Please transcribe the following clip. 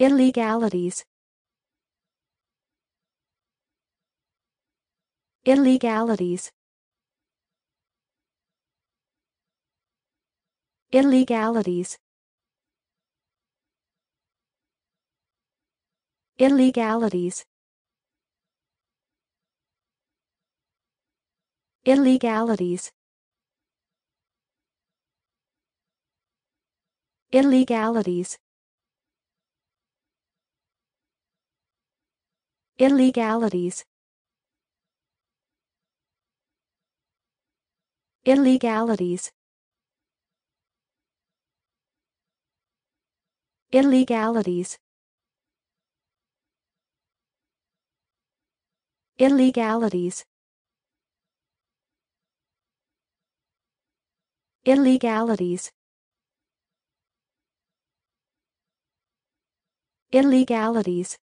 illegalities illegalities illegalities illegalities illegalities illegalities illegalities illegalities illegalities illegalities illegalities illegalities